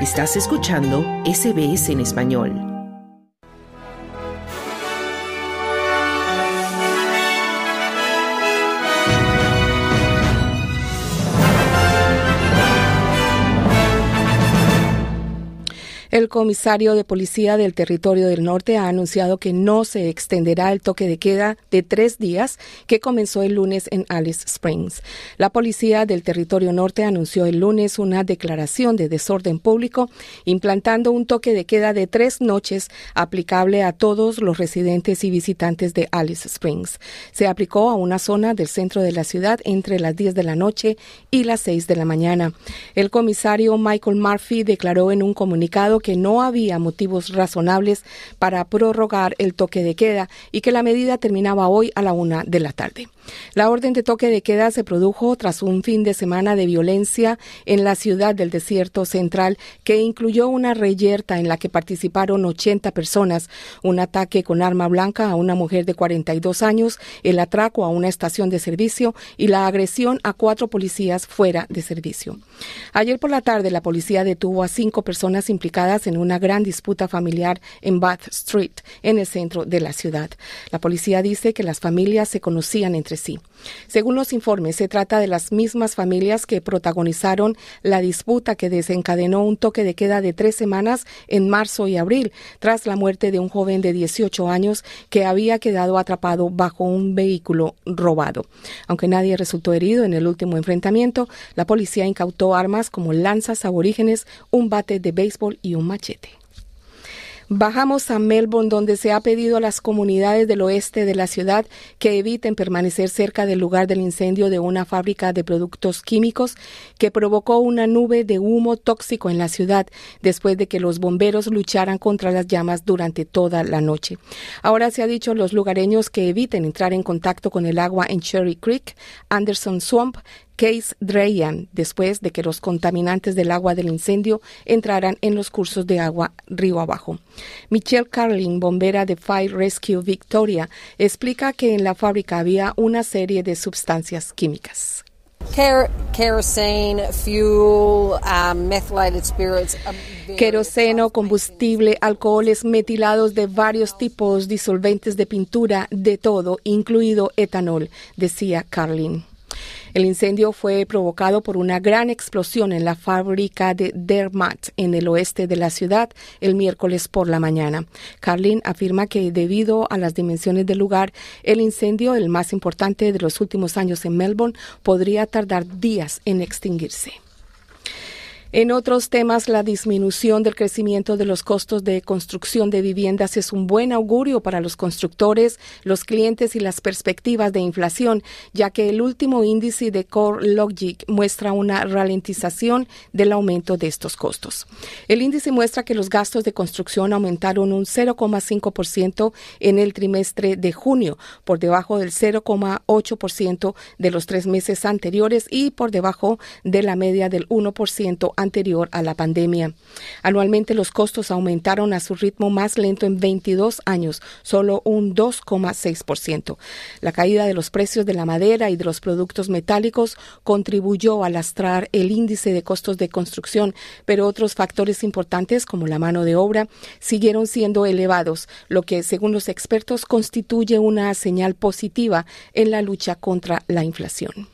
Estás escuchando SBS en español. El comisario de policía del territorio del norte ha anunciado que no se extenderá el toque de queda de tres días que comenzó el lunes en Alice Springs. La policía del territorio norte anunció el lunes una declaración de desorden público implantando un toque de queda de tres noches aplicable a todos los residentes y visitantes de Alice Springs. Se aplicó a una zona del centro de la ciudad entre las 10 de la noche y las 6 de la mañana. El comisario Michael Murphy declaró en un comunicado que que no había motivos razonables para prorrogar el toque de queda y que la medida terminaba hoy a la una de la tarde. La orden de toque de queda se produjo tras un fin de semana de violencia en la ciudad del desierto central que incluyó una reyerta en la que participaron 80 personas, un ataque con arma blanca a una mujer de 42 años, el atraco a una estación de servicio y la agresión a cuatro policías fuera de servicio. Ayer por la tarde la policía detuvo a cinco personas implicadas en una gran disputa familiar en Bath Street, en el centro de la ciudad. La policía dice que las familias se conocían entre sí. Según los informes, se trata de las mismas familias que protagonizaron la disputa que desencadenó un toque de queda de tres semanas en marzo y abril, tras la muerte de un joven de 18 años que había quedado atrapado bajo un vehículo robado. Aunque nadie resultó herido en el último enfrentamiento, la policía incautó armas como lanzas aborígenes, un bate de béisbol y un machete. Bajamos a Melbourne, donde se ha pedido a las comunidades del oeste de la ciudad que eviten permanecer cerca del lugar del incendio de una fábrica de productos químicos que provocó una nube de humo tóxico en la ciudad después de que los bomberos lucharan contra las llamas durante toda la noche. Ahora se ha dicho a los lugareños que eviten entrar en contacto con el agua en Cherry Creek, Anderson Swamp, Case Drayan, después de que los contaminantes del agua del incendio entraran en los cursos de agua río abajo. Michelle Carlin, bombera de Fire Rescue Victoria, explica que en la fábrica había una serie de sustancias químicas. Keroseno, um, um, combustible, alcoholes metilados de varios tipos, disolventes de pintura, de todo, incluido etanol, decía Carlin. El incendio fue provocado por una gran explosión en la fábrica de Dermat en el oeste de la ciudad el miércoles por la mañana. Carlin afirma que debido a las dimensiones del lugar, el incendio, el más importante de los últimos años en Melbourne, podría tardar días en extinguirse. En otros temas, la disminución del crecimiento de los costos de construcción de viviendas es un buen augurio para los constructores, los clientes y las perspectivas de inflación, ya que el último índice de CoreLogic muestra una ralentización del aumento de estos costos. El índice muestra que los gastos de construcción aumentaron un 0,5% en el trimestre de junio, por debajo del 0,8% de los tres meses anteriores y por debajo de la media del 1% anterior a la pandemia. Anualmente los costos aumentaron a su ritmo más lento en 22 años, solo un 2,6%. La caída de los precios de la madera y de los productos metálicos contribuyó a lastrar el índice de costos de construcción, pero otros factores importantes como la mano de obra siguieron siendo elevados, lo que según los expertos constituye una señal positiva en la lucha contra la inflación.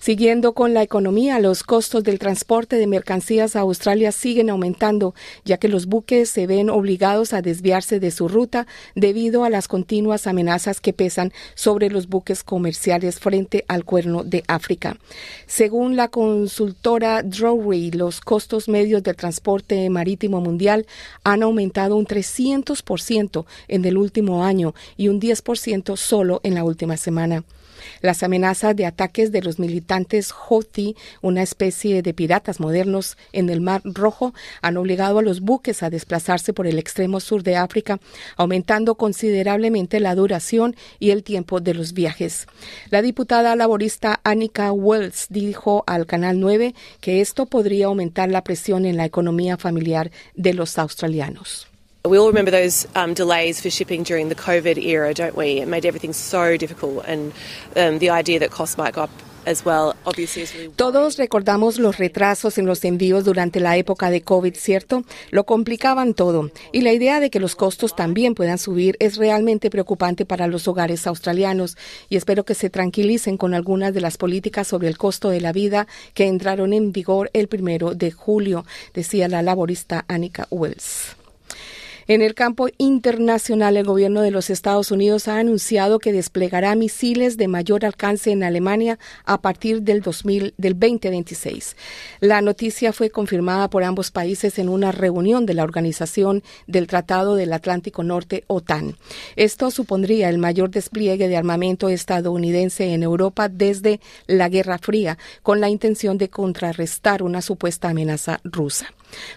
Siguiendo con la economía, los costos del transporte de mercancías a Australia siguen aumentando, ya que los buques se ven obligados a desviarse de su ruta debido a las continuas amenazas que pesan sobre los buques comerciales frente al cuerno de África. Según la consultora Drury, los costos medios del transporte marítimo mundial han aumentado un 300% en el último año y un 10% solo en la última semana. Las amenazas de ataques de los militantes Houthi, una especie de piratas modernos en el Mar Rojo, han obligado a los buques a desplazarse por el extremo sur de África, aumentando considerablemente la duración y el tiempo de los viajes. La diputada laborista Annika Wells dijo al Canal 9 que esto podría aumentar la presión en la economía familiar de los australianos. We all remember those um, delays for shipping during the COVID era, don't we? It made everything so difficult, and um, the idea that costs might go up Todos recordamos los retrasos en los envíos durante la época de COVID, ¿cierto? Lo complicaban todo. Y la idea de que los costos también puedan subir es realmente preocupante para los hogares australianos. Y espero que se tranquilicen con algunas de las políticas sobre el costo de la vida que entraron en vigor el primero de julio, decía la laborista Annika Wells. En el campo internacional, el gobierno de los Estados Unidos ha anunciado que desplegará misiles de mayor alcance en Alemania a partir del, 2026. La noticia fue confirmada por ambos países en una reunión de la Organización del Tratado del Atlántico Norte, OTAN. Esto supondría el mayor despliegue de armamento estadounidense en Europa desde la Guerra Fría, con la intención de contrarrestar una supuesta amenaza rusa.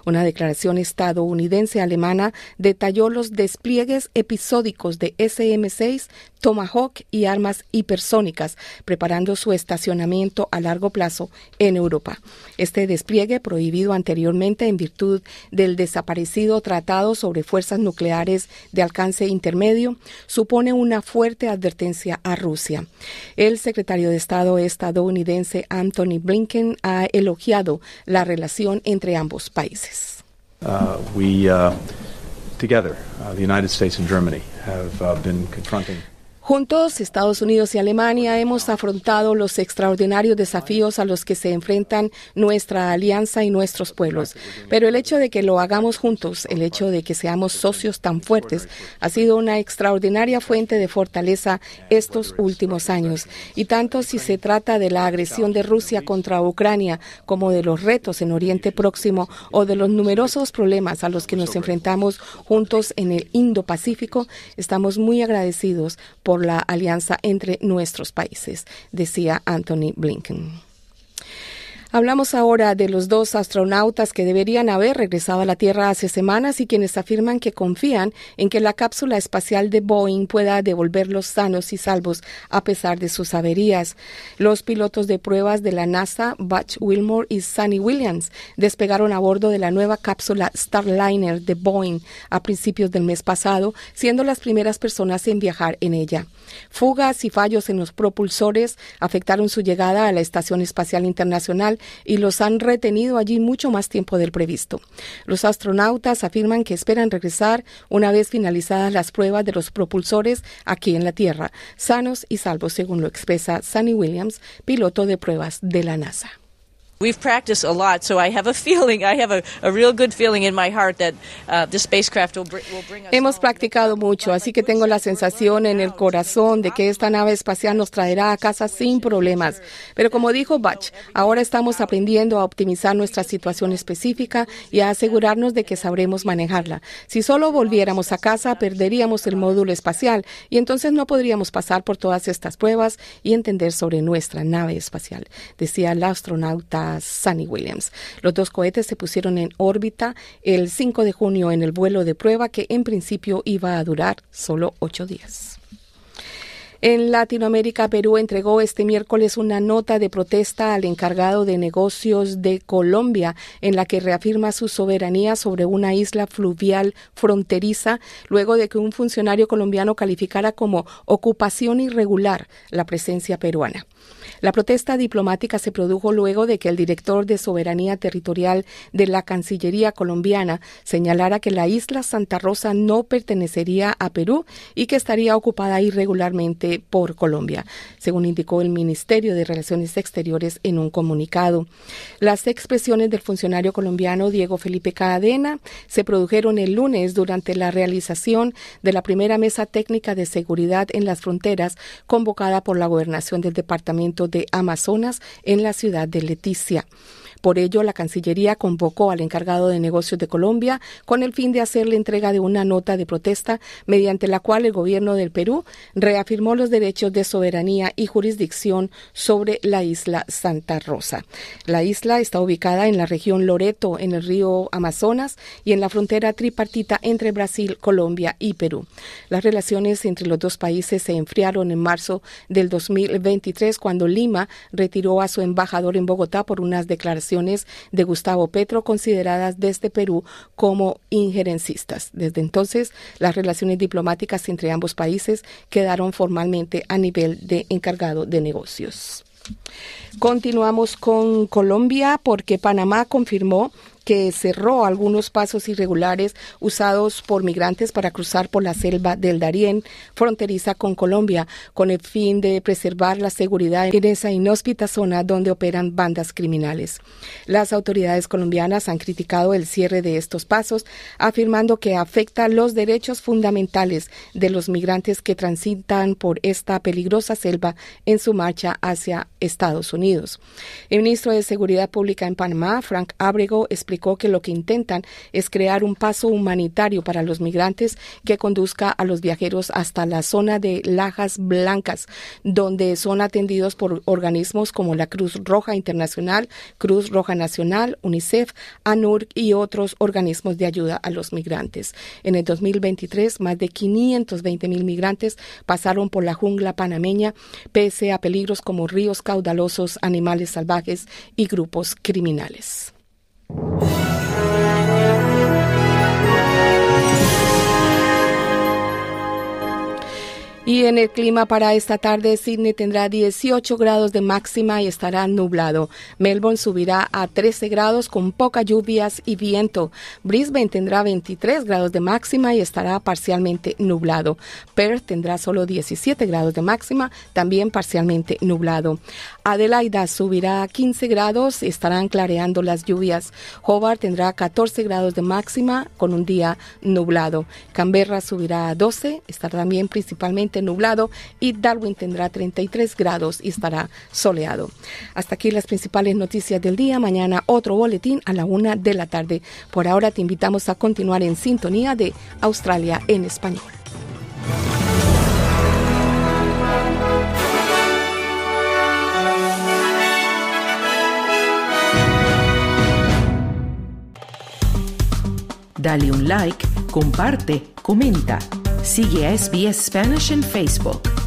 Una declaración estadounidense-alemana detalló los despliegues episódicos de SM-6, Tomahawk y armas hipersónicas, preparando su estacionamiento a largo plazo en Europa. Este despliegue, prohibido anteriormente en virtud del desaparecido Tratado sobre Fuerzas Nucleares de Alcance Intermedio, supone una fuerte advertencia a Rusia. El secretario de Estado estadounidense Anthony Blinken ha elogiado la relación entre ambos países. países. Uh, we, uh, together, uh, the United States and Germany have uh, been confronting Juntos, Estados Unidos y Alemania hemos afrontado los extraordinarios desafíos a los que se enfrentan nuestra alianza y nuestros pueblos. Pero el hecho de que lo hagamos juntos, el hecho de que seamos socios tan fuertes, ha sido una extraordinaria fuente de fortaleza estos últimos años. Y tanto si se trata de la agresión de Rusia contra Ucrania como de los retos en Oriente Próximo o de los numerosos problemas a los que nos enfrentamos juntos en el Indo-Pacífico, estamos muy agradecidos por por la alianza entre nuestros países, decía Anthony Blinken. Hablamos ahora de los dos astronautas que deberían haber regresado a la Tierra hace semanas y quienes afirman que confían en que la cápsula espacial de Boeing pueda devolverlos sanos y salvos a pesar de sus averías. Los pilotos de pruebas de la NASA, Butch Wilmore y Sunny Williams, despegaron a bordo de la nueva cápsula Starliner de Boeing a principios del mes pasado, siendo las primeras personas en viajar en ella. Fugas y fallos en los propulsores afectaron su llegada a la Estación Espacial Internacional y los han retenido allí mucho más tiempo del previsto. Los astronautas afirman que esperan regresar una vez finalizadas las pruebas de los propulsores aquí en la Tierra, sanos y salvos, según lo expresa Sunny Williams, piloto de pruebas de la NASA. Hemos practicado mucho, así que tengo la sensación en el corazón de que esta nave espacial nos traerá a casa sin problemas. Pero como dijo Bach, ahora estamos aprendiendo a optimizar nuestra situación específica y a asegurarnos de que sabremos manejarla. Si solo volviéramos a casa, perderíamos el módulo espacial y entonces no podríamos pasar por todas estas pruebas y entender sobre nuestra nave espacial, decía el astronauta Sunny Williams. Los dos cohetes se pusieron en órbita el 5 de junio en el vuelo de prueba que en principio iba a durar solo ocho días. En Latinoamérica, Perú entregó este miércoles una nota de protesta al encargado de negocios de Colombia, en la que reafirma su soberanía sobre una isla fluvial fronteriza, luego de que un funcionario colombiano calificara como ocupación irregular la presencia peruana. La protesta diplomática se produjo luego de que el director de Soberanía Territorial de la Cancillería colombiana señalara que la isla Santa Rosa no pertenecería a Perú y que estaría ocupada irregularmente por Colombia, según indicó el Ministerio de Relaciones Exteriores en un comunicado. Las expresiones del funcionario colombiano Diego Felipe Cadena se produjeron el lunes durante la realización de la primera mesa técnica de seguridad en las fronteras convocada por la gobernación del departamento de Amazonas en la ciudad de Leticia. Por ello, la Cancillería convocó al encargado de negocios de Colombia con el fin de hacerle entrega de una nota de protesta mediante la cual el gobierno del Perú reafirmó los derechos de soberanía y jurisdicción sobre la isla Santa Rosa. La isla está ubicada en la región Loreto, en el río Amazonas y en la frontera tripartita entre Brasil, Colombia y Perú. Las relaciones entre los dos países se enfriaron en marzo del 2023 cuando Lima retiró a su embajador en Bogotá por unas declaraciones de Gustavo Petro consideradas desde Perú como injerencistas. Desde entonces, las relaciones diplomáticas entre ambos países quedaron formalmente a nivel de encargado de negocios. Continuamos con Colombia porque Panamá confirmó que cerró algunos pasos irregulares usados por migrantes para cruzar por la selva del Darién, fronteriza con Colombia, con el fin de preservar la seguridad en esa inhóspita zona donde operan bandas criminales. Las autoridades colombianas han criticado el cierre de estos pasos, afirmando que afecta los derechos fundamentales de los migrantes que transitan por esta peligrosa selva en su marcha hacia Estados Unidos. El ministro de Seguridad Pública en Panamá, Frank Abrego, explicó que lo que intentan es crear un paso humanitario para los migrantes que conduzca a los viajeros hasta la zona de Lajas Blancas, donde son atendidos por organismos como la Cruz Roja Internacional, Cruz Roja Nacional, UNICEF, ANUR y otros organismos de ayuda a los migrantes. En el 2023, más de 520 mil migrantes pasaron por la jungla panameña, pese a peligros como ríos caudalosos, animales salvajes y grupos criminales. you Y en el clima para esta tarde, Sydney tendrá 18 grados de máxima y estará nublado. Melbourne subirá a 13 grados con pocas lluvias y viento. Brisbane tendrá 23 grados de máxima y estará parcialmente nublado. Perth tendrá solo 17 grados de máxima, también parcialmente nublado. Adelaida subirá a 15 grados, y estarán clareando las lluvias. Hobart tendrá 14 grados de máxima con un día nublado. Canberra subirá a 12, estará también principalmente nublado y Darwin tendrá 33 grados y estará soleado. Hasta aquí las principales noticias del día. Mañana otro boletín a la una de la tarde. Por ahora te invitamos a continuar en sintonía de Australia en español. Dale un like, comparte, comenta. Sigue SBS Spanish en Facebook.